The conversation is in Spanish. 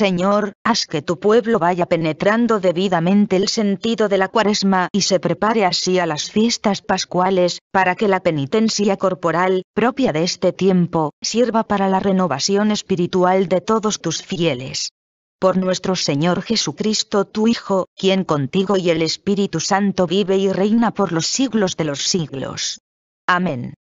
Señor, haz que tu pueblo vaya penetrando debidamente el sentido de la cuaresma y se prepare así a las fiestas pascuales, para que la penitencia corporal, propia de este tiempo, sirva para la renovación espiritual de todos tus fieles. Por nuestro Señor Jesucristo tu Hijo, quien contigo y el Espíritu Santo vive y reina por los siglos de los siglos. Amén.